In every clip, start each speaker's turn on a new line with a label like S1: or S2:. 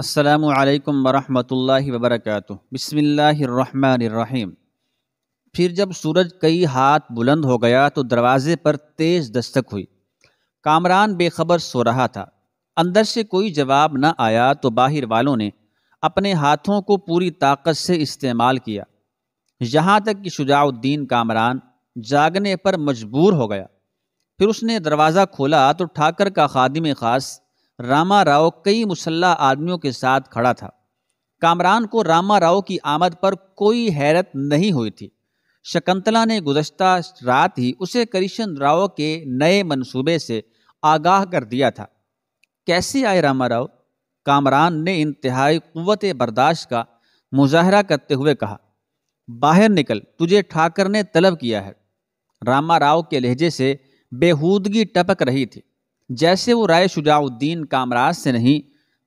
S1: अस्सलाम वालेकुम वरहमतुल्लाहि वबरकातुहू बिस्मिल्लाहिर्रहमानिर्रहीम फिर जब सूरज कई हाथ बुलंद हो गया तो दरवाजे पर तेज़ दस्तक हुई कामरान बेखबर सो रहा था अंदर से कोई जवाब न आया तो बाहर वालों ने अपने हाथों को पूरी ताकत से इस्तेमाल किया यहाँ तक कि शुजाउद्दीन कामरान जागने पर मजबूर हो गया फिर उसने दरवाज़ा खोला तो ठाकर का खादिम खास रामा राव कई मुसल्ला आदमियों के साथ खड़ा था कामरान को रामा राव की आमद पर कोई हैरत नहीं हुई थी शकुंतला ने गुजशत रात ही उसे करिशन राव के नए मंसूबे से आगाह कर दिया था कैसे आए रामा राव कामरान ने इंतहाई क़वत बर्दाश्त का मुजाहरा करते हुए कहा बाहर निकल तुझे ठाकर ने तलब किया है रामा राव के लहजे से बेहूदगी टपक रही थी जैसे वो राय शुजाउद्दीन कामराज से नहीं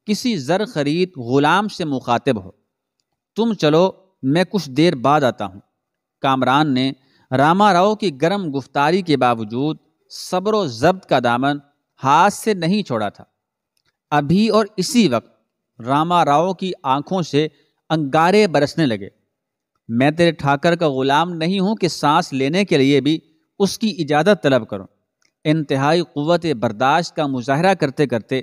S1: किसी ज़र खरीद ग़ुलाम से मुखातिब हो तुम चलो मैं कुछ देर बाद आता हूँ कामरान ने रामा राव की गर्म गुफ्तारी के बावजूद सब्र जब्त का दामन हाथ से नहीं छोड़ा था अभी और इसी वक्त रामा राव की आंखों से अंगारे बरसने लगे मैं तेरे ठाकर का ग़ुलाम नहीं हूँ कि सांस लेने के लिए भी उसकी इजाज़त तलब करूँ इंतहाई क़वत बर्दाश्त का मुजाहरा करते करते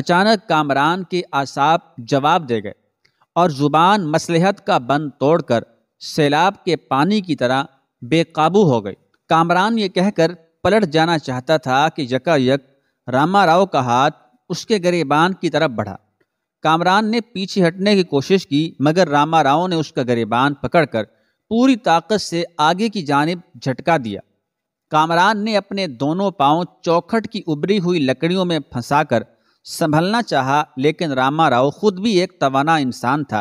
S1: अचानक कामरान के आसाब जवाब दे गए और ज़ुबान मसलहत का बंद तोड़कर सैलाब के पानी की तरह बेकाबू हो गई कामरान ये कहकर पलट जाना चाहता था कि यका यक रामा राव का हाथ उसके गरेबान की तरफ बढ़ा कामरान ने पीछे हटने की कोशिश की मगर रामा राव ने उसका गरेबान कर पूरी ताकत से आगे की जानब झटका दिया कामरान ने अपने दोनों पांव चौखट की उभरी हुई लकड़ियों में फंसाकर संभलना चाहा लेकिन रामा राव खुद भी एक तवाना इंसान था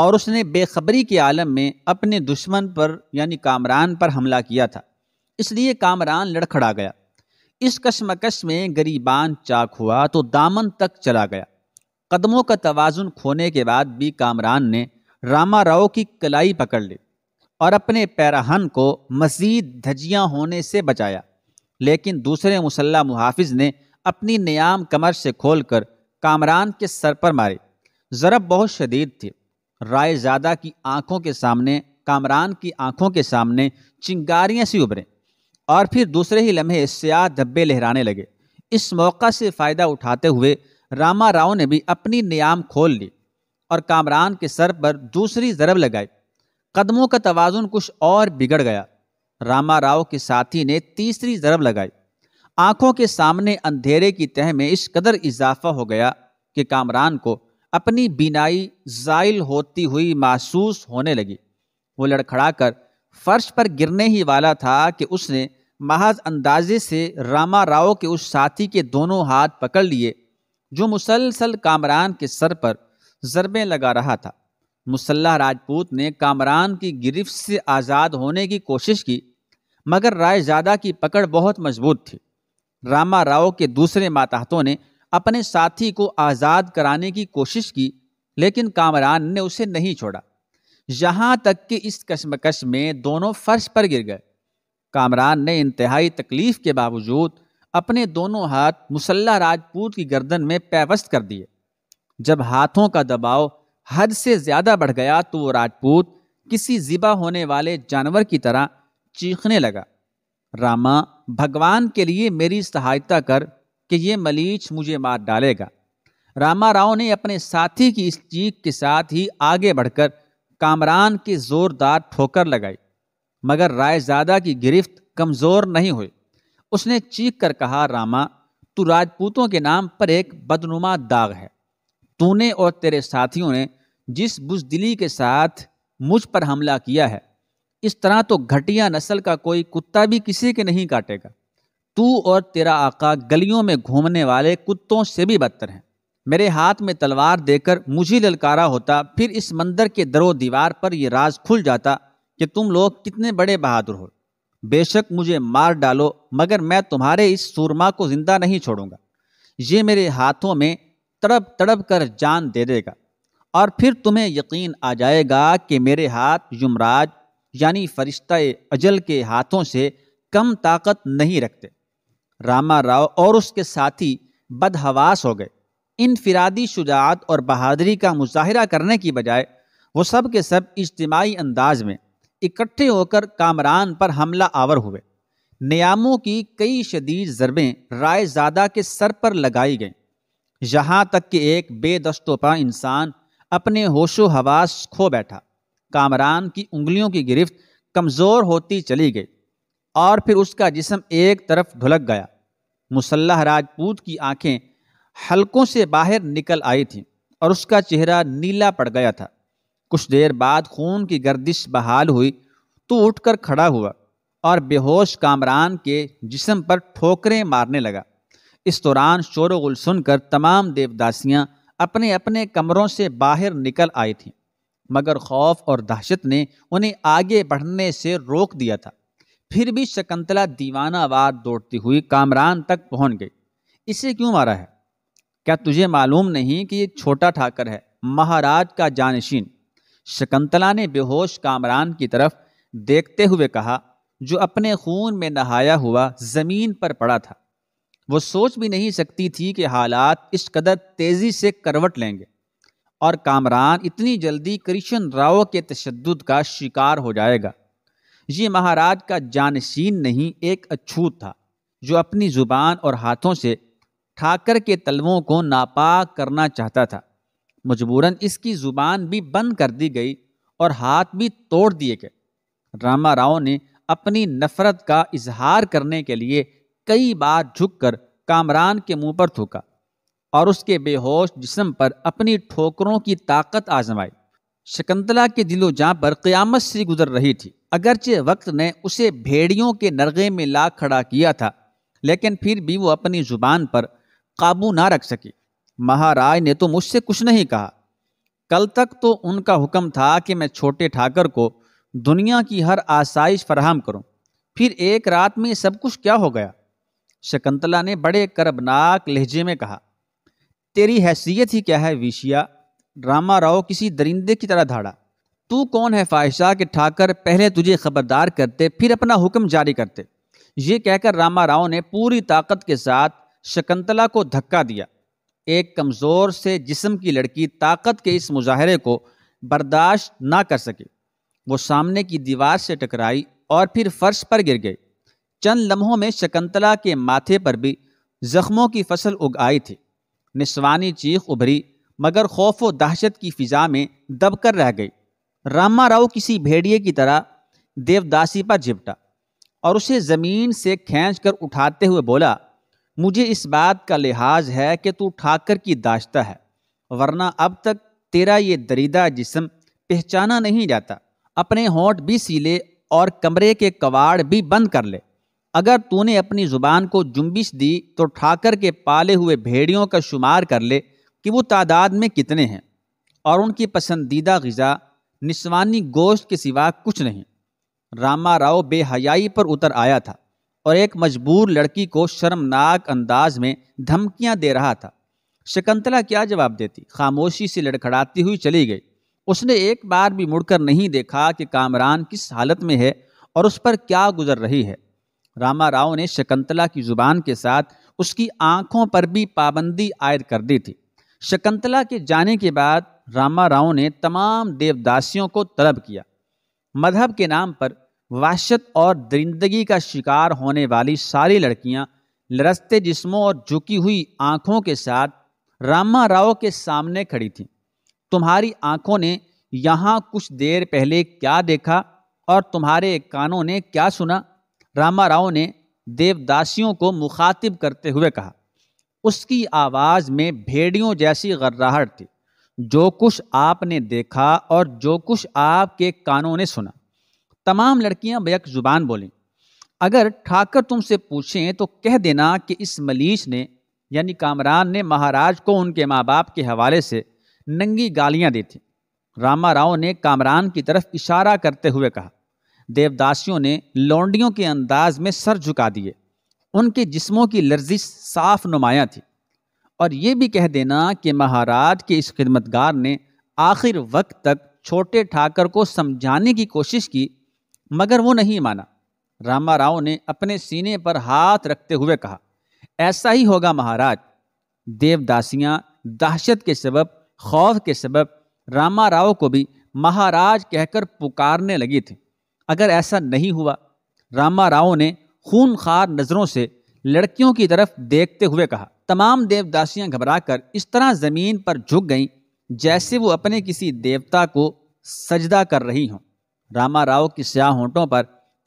S1: और उसने बेखबरी के आलम में अपने दुश्मन पर यानी कामरान पर हमला किया था इसलिए कामरान लड़खड़ा गया इस कशमकश में गरीबान चाक हुआ तो दामन तक चला गया कदमों का तोज़ुन खोने के बाद भी कामरान ने रामा राव की कलाई पकड़ ली और अपने पैराहन को मजीद धजियाँ होने से बचाया लेकिन दूसरे मुसल्ला मुहाफिज ने अपनी नियाम कमर से खोलकर कामरान के सर पर मारे ज़रब बहुत शदीद थी राय ज़्यादा की आंखों के सामने कामरान की आंखों के सामने चिंगारियाँ सी उभरें और फिर दूसरे ही लम्हे स्याह धब्बे लहराने लगे इस मौका से फ़ायदा उठाते हुए रामा राव ने भी अपनी नियाम खोल ली और कामरान के सर पर दूसरी ज़रब लगाई कदमों का तोज़ुन कुछ और बिगड़ गया रामा राव के साथी ने तीसरी ज़रब लगाई आंखों के सामने अंधेरे की तह में इस कदर इजाफा हो गया कि कामरान को अपनी बीनाई जाइल होती हुई महसूस होने लगी वो लड़खड़ा कर फर्श पर गिरने ही वाला था कि उसने महज अंदाजे से रामा राव के उस साथी के दोनों हाथ पकड़ लिए जो मुसलसल कामरान के सर पर जरबे लगा रहा था मुसल्ला राजपूत ने कामरान की गिरफ्त से आज़ाद होने की कोशिश की मगर रायजादा की पकड़ बहुत मजबूत थी रामा राव के दूसरे माताहतों ने अपने साथी को आज़ाद कराने की कोशिश की लेकिन कामरान ने उसे नहीं छोड़ा यहाँ तक कि इस कश्मकश में दोनों फर्श पर गिर गए कामरान ने इंतहाई तकलीफ के बावजूद अपने दोनों हाथ मुसल्ला राजपूत की गर्दन में पैवस्त कर दिए जब हाथों का दबाव हद से ज़्यादा बढ़ गया तो वो राजपूत किसी ज़िबा होने वाले जानवर की तरह चीखने लगा रामा भगवान के लिए मेरी सहायता कर कि ये मलीच मुझे मार डालेगा रामा राव ने अपने साथी की इस चीख के साथ ही आगे बढ़कर कामरान के जोरदार ठोकर लगाई मगर रायजादा की गिरफ्त कमज़ोर नहीं हुई उसने चीख कर कहा रामा तू राजपूतों के नाम पर एक बदनुमा दाग है तूने और तेरे साथियों ने जिस बुजदिली के साथ मुझ पर हमला किया है इस तरह तो घटिया नस्ल का कोई कुत्ता भी किसी के नहीं काटेगा तू और तेरा आका गलियों में घूमने वाले कुत्तों से भी बदतर हैं मेरे हाथ में तलवार देकर मुझे ललकारा होता फिर इस मंदिर के दरो दीवार पर यह राज खुल जाता कि तुम लोग कितने बड़े बहादुर हो बेशक मुझे मार डालो मगर मैं तुम्हारे इस सूरमा को जिंदा नहीं छोड़ूंगा ये मेरे हाथों में तड़प तड़प कर जान दे देगा और फिर तुम्हें यकीन आ जाएगा कि मेरे हाथ युमराज यानी फरिश्ता अजल के हाथों से कम ताकत नहीं रखते रामा राव और उसके साथी बदहवास हो गए फिरादी शुजात और बहादरी का मुजाहरा करने की बजाय वो सब के सब इज्तमाही अंदाज में इकट्ठे होकर कामरान पर हमला आवर हुए नियामों की कई शदीद ज़रबें रायजादा के सर पर लगाई गईं यहाँ तक कि एक बेदस्तोपा इंसान अपने होशो हवास खो बैठा कामरान की उंगलियों की गिरफ्त कमज़ोर होती चली गई और फिर उसका जिसम एक तरफ ढुलक गया मुसल्ह राजपूत की आंखें हलकों से बाहर निकल आई थीं और उसका चेहरा नीला पड़ गया था कुछ देर बाद खून की गर्दिश बहाल हुई तो उठकर खड़ा हुआ और बेहोश कामरान के जिसम पर ठोकरें मारने लगा इस दौरान शोरगुल सुनकर तमाम देवदासियाँ अपने अपने कमरों से बाहर निकल आई थीं मगर खौफ और दहशत ने उन्हें आगे बढ़ने से रोक दिया था फिर भी शकंतला वार दौड़ती हुई कामरान तक पहुंच गई इसे क्यों मारा है क्या तुझे मालूम नहीं कि ये छोटा ठाकर है महाराज का जानशीन शकंतला ने बेहोश कामरान की तरफ देखते हुए कहा जो अपने खून में नहाया हुआ ज़मीन पर पड़ा था वो सोच भी नहीं सकती थी कि हालात इस कदर तेज़ी से करवट लेंगे और कामरान इतनी जल्दी कृष्ण राव के तशद का शिकार हो जाएगा ये महाराज का जानशीन नहीं एक अछूत था जो अपनी ज़ुबान और हाथों से ठाकर के तलवों को नापाक करना चाहता था मजबूरन इसकी ज़ुबान भी बंद कर दी गई और हाथ भी तोड़ दिए गए रामा राव ने अपनी नफरत का इजहार करने के लिए कई बार झुककर कामरान के मुंह पर थूका और उसके बेहोश जिसम पर अपनी ठोकरों की ताकत आजमाई शकंतला के दिलो जहाँ पर क्यामत से गुजर रही थी अगरचे वक्त ने उसे भेड़ियों के नरगे में ला खड़ा किया था लेकिन फिर भी वो अपनी ज़ुबान पर काबू ना रख सकी महाराज ने तो मुझसे कुछ नहीं कहा कल तक तो उनका हुक्म था कि मैं छोटे ठाकर को दुनिया की हर आसाइश फराहम करूं। फिर एक रात में सब कुछ क्या हो गया शकुंतला ने बड़े करबनाक लहजे में कहा तेरी हैसियत ही क्या है विशिया रामा राव किसी दरिंदे की तरह धाड़ा तू कौन है फाहिशा के ठाकर पहले तुझे खबरदार करते फिर अपना हुक्म जारी करते ये कहकर रामा राव ने पूरी ताकत के साथ शकुंतला को धक्का दिया एक कमज़ोर से जिस्म की लड़की ताकत के इस मुजाहरे को बर्दाश्त ना कर सके वो सामने की दीवार से टकराई और फिर फर्श पर गिर गई चंद लम्हों में शकंतला के माथे पर भी जख्मों की फसल उग आई थी निस्वानी चीख उभरी मगर खौफ व दहशत की फिजा में दबकर रह गई रामा राव किसी भेड़िए की तरह देवदासी पर झिपटा और उसे ज़मीन से खींच कर उठाते हुए बोला मुझे इस बात का लिहाज है कि तू ठाकर की दाश्ता है वरना अब तक तेरा ये दरीदा जिस्म पहचाना नहीं जाता अपने होंठ भी सीले और कमरे के कवाड़ भी बंद कर ले अगर तूने अपनी ज़ुबान को जुम्बिश दी तो ठाकर के पाले हुए भेड़ियों का शुमार कर ले कि वो तादाद में कितने हैं और उनकी पसंदीदा गज़ा निस्वानी गोश्त के सिवा कुछ नहीं रामा राव बेहयाई पर उतर आया था और एक मजबूर लड़की को शर्मनाक अंदाज में धमकियां दे रहा था शकंतला क्या जवाब देती खामोशी से लड़खड़ाती हुई चली गई उसने एक बार भी मुड़कर नहीं देखा कि कामरान किस हालत में है और उस पर क्या गुजर रही है रामा राव ने शकुंतला की जुबान के साथ उसकी आंखों पर भी पाबंदी आयद कर दी थी शकुंतला के जाने के बाद रामा राव ने तमाम देवदासियों को तलब किया मذहब के नाम पर वाशत और दरिंदगी का शिकार होने वाली सारी लड़कियां लरसते जिस्मों और झुकी हुई आंखों के साथ रामा राव के सामने खड़ी थीं तुम्हारी आंखों ने यहाँ कुछ देर पहले क्या देखा और तुम्हारे कानों ने क्या सुना रामा राव ने देवदासियों को मुखातिब करते हुए कहा उसकी आवाज़ में भेड़ियों जैसी गर्राहट थी जो कुछ आपने देखा और जो कुछ आपके कानों ने सुना तमाम लड़कियां बेक ज़ुबान बोलें अगर ठाकर तुमसे पूछें तो कह देना कि इस मलीश ने यानी कामरान ने महाराज को उनके माँ बाप के हवाले से नंगी गालियाँ दी थी रामा राव ने कामरान की तरफ इशारा करते हुए कहा देवदासियों ने लौंडियों के अंदाज में सर झुका दिए उनके जिस्मों की लर्जिश साफ नुमाया थी और ये भी कह देना कि महाराज के इस खिदमतगार ने आखिर वक्त तक छोटे ठाकर को समझाने की कोशिश की मगर वो नहीं माना रामा राव ने अपने सीने पर हाथ रखते हुए कहा ऐसा ही होगा महाराज देवदासियाँ दहशत के सबब खौफ के सबब रामा राव को भी महाराज कहकर पुकारने लगी थी अगर ऐसा नहीं हुआ रामा राव ने खून खार नज़रों से लड़कियों की तरफ देखते हुए कहा तमाम देवदासियां घबराकर इस तरह ज़मीन पर झुक गईं जैसे वो अपने किसी देवता को सजदा कर रही हों रामा राव की स्याह होटों पर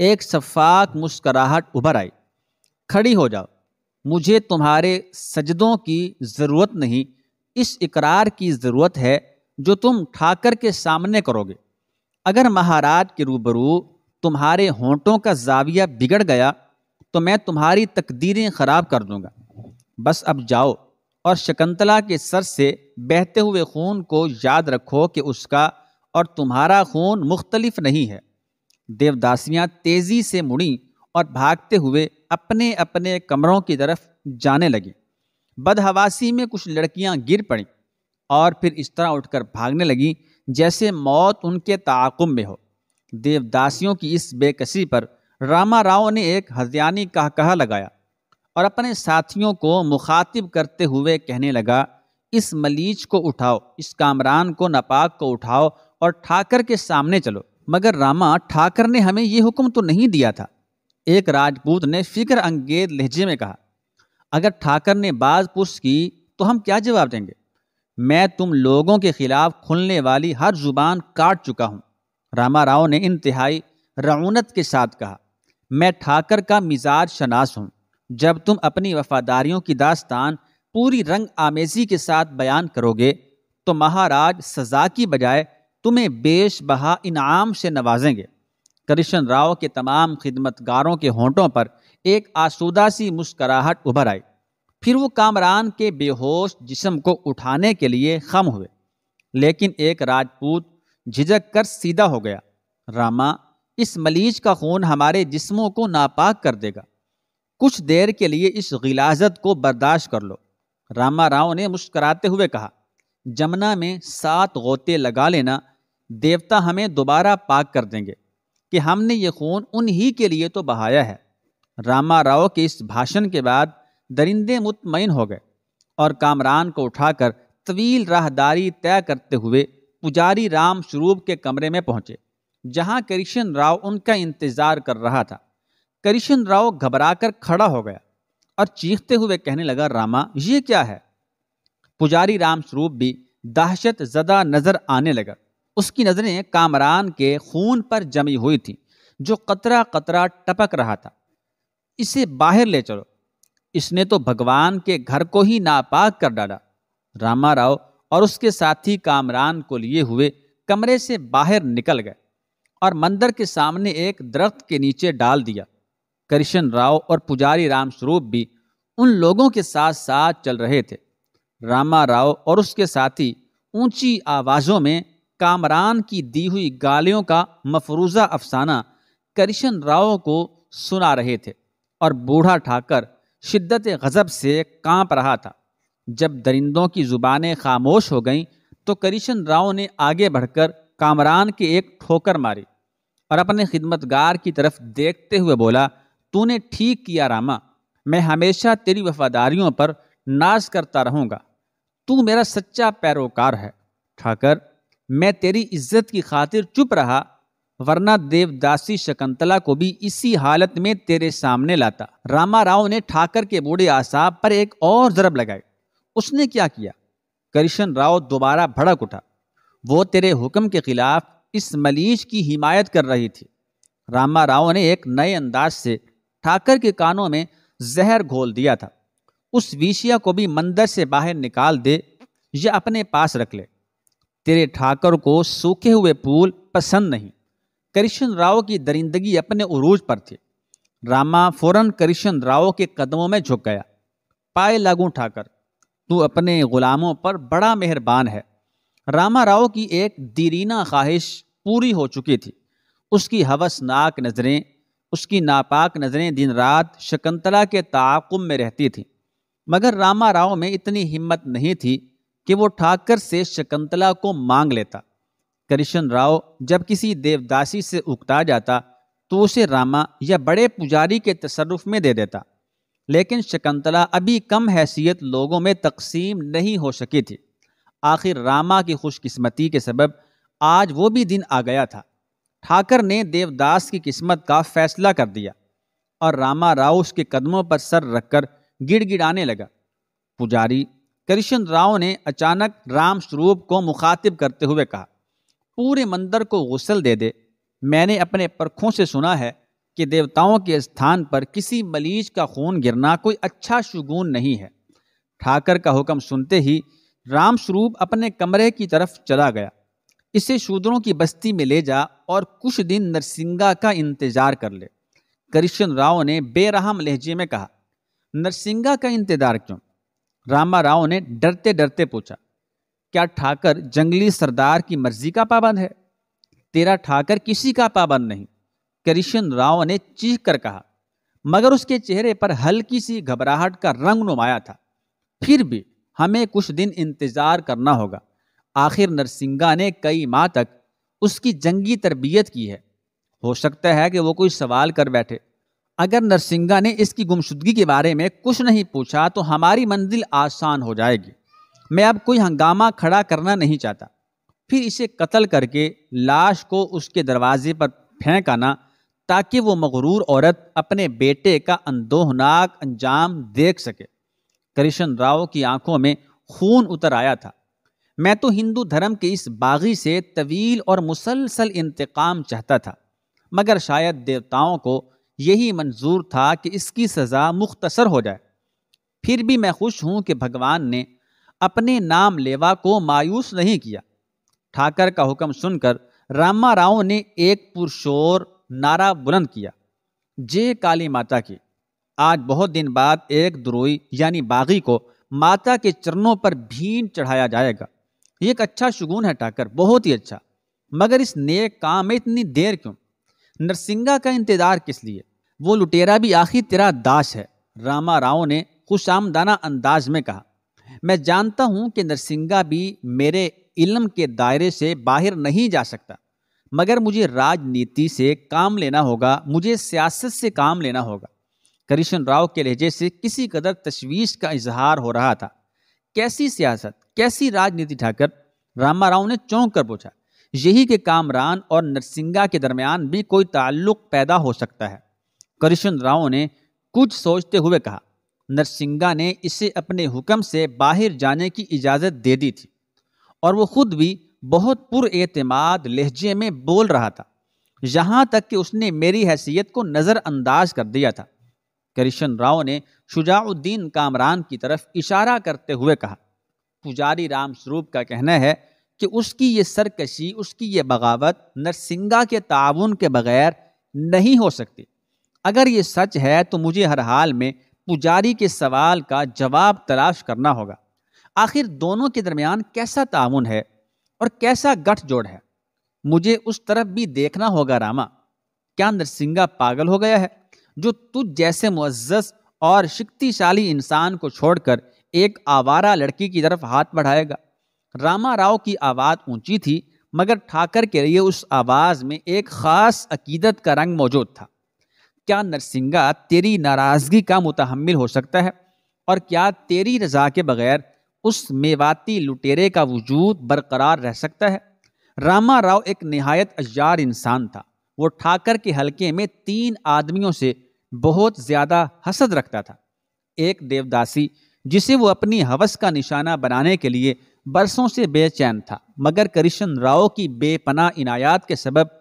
S1: एक शफाक मुस्कराहट उभर आई खड़ी हो जाओ मुझे तुम्हारे सजदों की ज़रूरत नहीं इस इकरार की ज़रूरत है जो तुम ठाकर के सामने करोगे अगर महाराज के रूबरू तुम्हारे होंठों का जाविया बिगड़ गया तो मैं तुम्हारी तकदीरें ख़राब कर दूंगा बस अब जाओ और शकंतला के सर से बहते हुए खून को याद रखो कि उसका और तुम्हारा खून मुख्तलिफ नहीं है देवदासियाँ तेज़ी से मुड़ी और भागते हुए अपने अपने कमरों की तरफ जाने लगी बदहवासी में कुछ लड़कियाँ गिर पड़ीं और फिर इस तरह उठकर भागने लगीं जैसे मौत उनके ताकुम में हो देवदासियों की इस बेकसी पर रामा राव ने एक हजयानी कह कहा लगाया और अपने साथियों को मुखातिब करते हुए कहने लगा इस मलीच को उठाओ इस कामरान को नपाक को उठाओ और ठाकर के सामने चलो मगर रामा ठाकर ने हमें ये हुक्म तो नहीं दिया था एक राजपूत ने फिक्र अंगेज लहजे में कहा अगर ठाकर ने बाज पुरुष की तो हम क्या जवाब देंगे मैं तुम लोगों के खिलाफ खुलने वाली हर जुबान काट चुका हूँ रामा राव ने इंतहाई रऊनत के साथ कहा मैं ठाकर का मिजाज शनास हूँ जब तुम अपनी वफादारियों की दास्तान पूरी रंग आमेजी के साथ बयान करोगे तो महाराज सजा की बजाय तुम्हें बेश बहा इनाम से नवाजेंगे कृष्ण राव के तमाम खिदमतगारों के होंठों पर एक आसूदा सी मुस्कराहट उभर आई फिर वो कामरान के बेहोश जिसम को उठाने के लिए खम हुए लेकिन एक राजपूत झिझक कर सीधा हो गया रामा इस मलीज का खून हमारे जिस्मों को नापाक कर देगा कुछ देर के लिए इस गिलाजत को बर्दाश्त कर लो रामा राव ने मुस्कराते हुए कहा जमुना में सात गोते लगा लेना देवता हमें दोबारा पाक कर देंगे कि हमने ये खून उन्हीं के लिए तो बहाया है रामा राव के इस भाषण के बाद दरिंदे मुतमिन हो गए और कामरान को उठाकर तवील राहदारी तय करते हुए पुजारी राम स्वरूप के कमरे में पहुंचे जहां करिशन राव उनका इंतजार कर रहा था करिशन राव घबराकर खड़ा हो गया और चीखते हुए कहने लगा रामा ये क्या है पुजारी राम स्वरूप भी दहशत ज़दा नज़र आने लगा उसकी नज़रें कामरान के खून पर जमी हुई थी जो कतरा कतरा टपक रहा था इसे बाहर ले चलो इसने तो भगवान के घर को ही नापाक कर डाला रामा राव और उसके साथी कामरान को लिए हुए कमरे से बाहर निकल गए और मंदिर के सामने एक दरख्त के नीचे डाल दिया कृष्ण राव और पुजारी राम स्वरूप भी उन लोगों के साथ साथ चल रहे थे रामा राव और उसके साथी ऊंची आवाज़ों में कामरान की दी हुई गालियों का मफरूज़ा अफसाना कृष्ण राव को सुना रहे थे और बूढ़ा ठाकर शिद्दत गज़ब से कांप रहा था जब दरिंदों की ज़ुबानें खामोश हो गईं तो करिशन राव ने आगे बढ़कर कामरान के एक ठोकर मारी और अपने खिदमतगार की तरफ देखते हुए बोला तूने ठीक किया रामा मैं हमेशा तेरी वफादारियों पर नाज करता रहूँगा तू मेरा सच्चा पैरोकार है ठाकर मैं तेरी इज्जत की खातिर चुप रहा वरना देवदासी शकंतला को भी इसी हालत में तेरे सामने लाता रामा राव ने ठाकर के बूढ़े आसाब पर एक और ज़रब लगाई उसने क्या किया करिशन राव दोबारा भड़क उठा वो तेरे हुक्म के खिलाफ इस मलीज की हिमायत कर रही थी रामा राव ने एक नए अंदाज से ठाकर के कानों में जहर घोल दिया था उस विशिया को भी मंदिर से बाहर निकाल दे या अपने पास रख ले तेरे ठाकर को सूखे हुए फूल पसंद नहीं करिशन राव की दरिंदगी अपने उरूज पर थी रामा फौरन करिशन राव के कदमों में झुक गया पाए लागू ठाकर तू अपने ग़ुलामों पर बड़ा मेहरबान है रामा राव की एक दीरीना ख्वाहिश पूरी हो चुकी थी उसकी हवसनाक नज़रें उसकी नापाक नज़रें दिन रात शकंतला के ताकुम में रहती थी मगर रामा राव में इतनी हिम्मत नहीं थी कि वो ठाकर से शकंतला को मांग लेता कृष्ण राव जब किसी देवदासी से उकता जाता तो उसे रामा या बड़े पुजारी के तसरफ में दे देता लेकिन शकुंतला अभी कम हैसियत लोगों में तकसीम नहीं हो सकी थी आखिर रामा की खुशकिस्मती के सबब आज वो भी दिन आ गया था ठाकर ने देवदास की किस्मत का फैसला कर दिया और रामा राव उसके कदमों पर सर रखकर गिड़गिड़ाने लगा पुजारी कृष्ण राव ने अचानक राम स्वरूप को मुखातिब करते हुए कहा पूरे मंदिर को गुसल दे दे मैंने अपने परखों से सुना है कि देवताओं के स्थान पर किसी मलीज का खून गिरना कोई अच्छा शगुन नहीं है ठाकर का हुक्म सुनते ही राम स्वरूप अपने कमरे की तरफ चला गया इसे शूद्रों की बस्ती में ले जा और कुछ दिन नरसिंगा का इंतजार कर ले कृष्ण राव ने बेरहम लहजे में कहा नरसिंगा का इंतजार क्यों रामा राव ने डरते डरते पूछा क्या ठाकर जंगली सरदार की मर्जी का पाबंद है तेरा ठाकर किसी का पाबंद नहीं कृष्ण राव ने चीख कर कहा मगर उसके चेहरे पर हल्की सी घबराहट का रंग नुमाया था फिर भी हमें कुछ दिन इंतज़ार करना होगा आखिर नरसिंगा ने कई माह तक उसकी जंगी तरबियत की है हो सकता है कि वो कोई सवाल कर बैठे अगर नरसिंगा ने इसकी गुमशुदगी के बारे में कुछ नहीं पूछा तो हमारी मंजिल आसान हो जाएगी मैं अब कोई हंगामा खड़ा करना नहीं चाहता फिर इसे कत्ल करके लाश को उसके दरवाजे पर फेंक आना ताकि वो मगरूर औरत अपने बेटे का अंदोहनाक अंजाम देख सके कृष्ण राव की आंखों में खून उतर आया था मैं तो हिंदू धर्म के इस बागी से तवील और मुसलसल इंतकाम चाहता था मगर शायद देवताओं को यही मंजूर था कि इसकी सज़ा मुख्तसर हो जाए फिर भी मैं खुश हूँ कि भगवान ने अपने नाम लेवा को मायूस नहीं किया ठाकर का हुक्म सुनकर रामा राव ने एक पुरशोर नारा बुलंद किया जय काली माता की आज बहुत दिन बाद एक द्रोई यानी बागी को माता के चरणों पर भीन चढ़ाया जाएगा ये एक अच्छा शगुन है टाकर बहुत ही अच्छा मगर इस नेक काम में इतनी देर क्यों नरसिंगा का इंतजार किस लिए वो लुटेरा भी आखिर तेरा दास है रामा राव ने खुश आमदाना अंदाज में कहा मैं जानता हूँ कि नरसिंगा भी मेरे इल्म के दायरे से बाहर नहीं जा सकता मगर मुझे राजनीति से काम लेना होगा मुझे सियासत से काम लेना होगा करिशन राव के लहजे से किसी कदर तशवीश का इजहार हो रहा था कैसी सियासत कैसी राजनीति ठाकर रामा राव ने चौंक कर पूछा यही के कामरान और नरसिंगा के दरमियान भी कोई ताल्लुक पैदा हो सकता है करिशन राव ने कुछ सोचते हुए कहा नरसिंगा ने इसे अपने हुक्म से बाहर जाने की इजाज़त दे दी थी और वो खुद भी बहुत पुरमाद लहजे में बोल रहा था यहाँ तक कि उसने मेरी हैसियत को नज़रअंदाज कर दिया था कृष्ण राव ने शुजाउद्दीन कामरान की तरफ इशारा करते हुए कहा पुजारी राम स्वरूप का कहना है कि उसकी ये सरकशी उसकी ये बगावत नरसिंगा के ताउन के बगैर नहीं हो सकती अगर ये सच है तो मुझे हर हाल में पुजारी के सवाल का जवाब तलाश करना होगा आखिर दोनों के दरमियान कैसा ताउन है और कैसा गठजोड़ है मुझे उस तरफ भी देखना होगा रामा क्या नरसिंगा पागल हो गया है जो तुझ जैसे मुज्जस और शक्तिशाली इंसान को छोड़कर एक आवारा लड़की की तरफ हाथ बढ़ाएगा रामा राव की आवाज़ ऊंची थी मगर ठाकर के लिए उस आवाज़ में एक ख़ास अकीदत का रंग मौजूद था क्या नरसिंगा तेरी नाराज़गी का मुतहमल हो सकता है और क्या तेरी रजा के बगैर उस मेवाती लुटेरे का वजूद बरकरार रह सकता है रामा राव एक नहायत अजार इंसान था वो ठाकर के हलके में तीन आदमियों से बहुत ज़्यादा हसद रखता था एक देवदासी जिसे वो अपनी हवस का निशाना बनाने के लिए बरसों से बेचैन था मगर कृष्ण राव की बेपना इनायात के सबब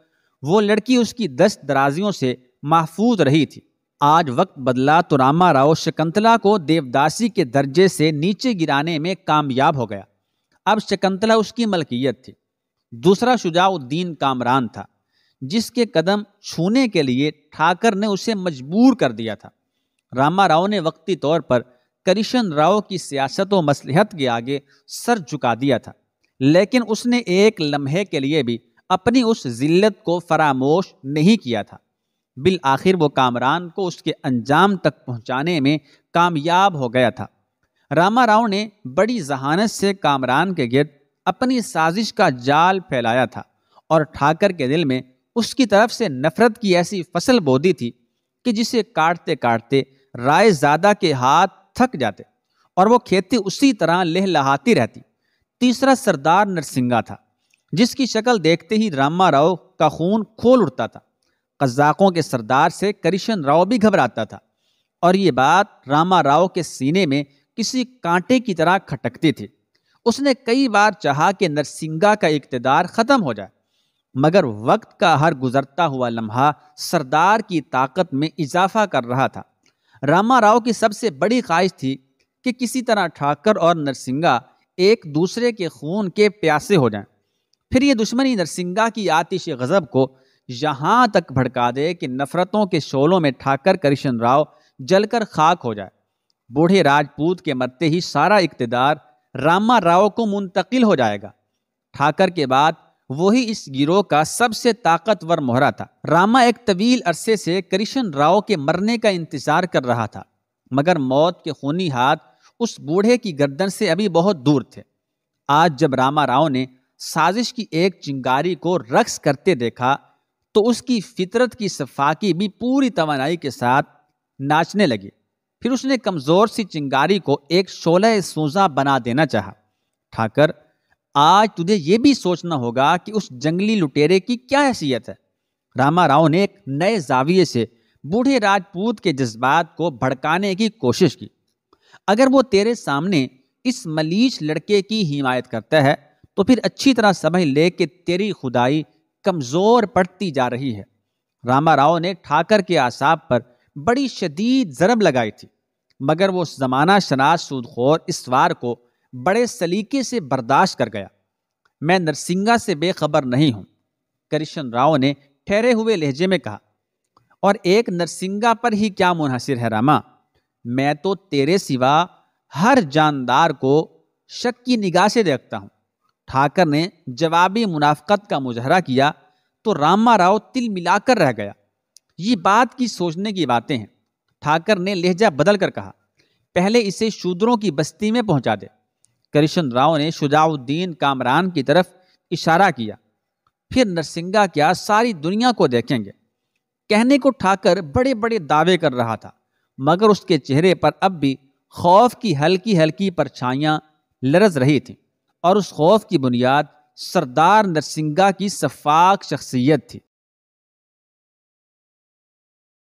S1: वो लड़की उसकी दस्त दराजियों से महफूज रही थी आज वक्त बदला तो रामा राव शकुंतला को देवदासी के दर्जे से नीचे गिराने में कामयाब हो गया अब शकुंतला उसकी मलकियत थी दूसरा शुजाउद्दीन कामरान था जिसके कदम छूने के लिए ठाकर ने उसे मजबूर कर दिया था रामा राव ने वक्ती तौर पर करिशन राव की सियासत व मसलहत के आगे सर झुका दिया था लेकिन उसने एक लम्हे के लिए भी अपनी उस जिल्लत को फरामोश नहीं किया था बिल आखिर वो कामरान को उसके अंजाम तक पहुंचाने में कामयाब हो गया था रामा राव ने बड़ी जहानत से कामरान के गिरद अपनी साजिश का जाल फैलाया था और ठाकर के दिल में उसकी तरफ से नफरत की ऐसी फसल बोदी थी कि जिसे काटते काटते राय ज्यादा के हाथ थक जाते और वो खेती उसी तरह लह लहाती रहती तीसरा सरदार नरसिंगा था जिसकी शक्ल देखते ही रामा राव का खून खोल उठता था कज़ाकों के सरदार से करिशन राव भी घबराता था और ये बात रामा राव के सीने में किसी कांटे की तरह खटकती थी उसने कई बार चाहा कि नरसिंगा का इकतदार ख़त्म हो जाए मगर वक्त का हर गुजरता हुआ लम्हा सरदार की ताकत में इजाफा कर रहा था रामा राव की सबसे बड़ी ख्वाहिश थी कि किसी तरह ठाकर और नरसिंगा एक दूसरे के खून के प्यासे हो जाएं। फिर ये दुश्मनी नरसिंगा की आतिश गज़ब को यहाँ तक भड़का दे कि नफरतों के शोलों में ठाकर करिशन राव जलकर खाक हो जाए बूढ़े राजपूत के मरते ही सारा इकतदार रामा राव को मुंतकिल हो जाएगा ठाकर के बाद वही इस गिरोह का सबसे ताकतवर मोहरा था रामा एक तवील अरसे से करिशन राव के मरने का इंतजार कर रहा था मगर मौत के खूनी हाथ उस बूढ़े की गर्दन से अभी बहुत दूर थे आज जब रामा राव ने साजिश की एक चिंगारी को रक्स करते देखा तो उसकी फितरत की सफाकी भी पूरी तोानाई के साथ नाचने लगी फिर उसने कमज़ोर सी चिंगारी को एक शोलह सोजा बना देना चाहा ठाकर आज तुझे ये भी सोचना होगा कि उस जंगली लुटेरे की क्या हैसियत है रामा राव ने एक नए जाविये से बूढ़े राजपूत के जज्बात को भड़काने की कोशिश की अगर वो तेरे सामने इस मलीच लड़के की हिमायत करता है तो फिर अच्छी तरह समझ ले कि तेरी खुदाई कमज़ोर पड़ती जा रही है रामा राव ने ठाकर के आसाब पर बड़ी शदीद ज़रब लगाई थी मगर वो ज़माना शनाज सूदखोर इस वार को बड़े सलीके से बर्दाश्त कर गया मैं नरसिंगा से बेखबर नहीं हूँ करिशन राव ने ठहरे हुए लहजे में कहा और एक नरसिंगा पर ही क्या मुनहसर है रामा मैं तो तेरे सिवा हर जानदार को शक की निगाह से देखता हूँ ठाकर ने जवाबी मुनाफ्त का मुजाहरा किया तो रामा राव तिल मिलाकर रह गया ये बात की सोचने की बातें हैं ठाकर ने लहजा बदल कर कहा पहले इसे शूद्रों की बस्ती में पहुंचा दे कृष्ण राव ने शुजाउद्दीन कामरान की तरफ इशारा किया फिर नरसिंगा क्या सारी दुनिया को देखेंगे कहने को ठाकर बड़े बड़े दावे कर रहा था मगर उसके चेहरे पर अब भी खौफ की हल्की हल्की परछाइयाँ लरज रही थीं और उस खौफ की बुनियाद सरदार नरसिंगा की शफाक शख्सियत थी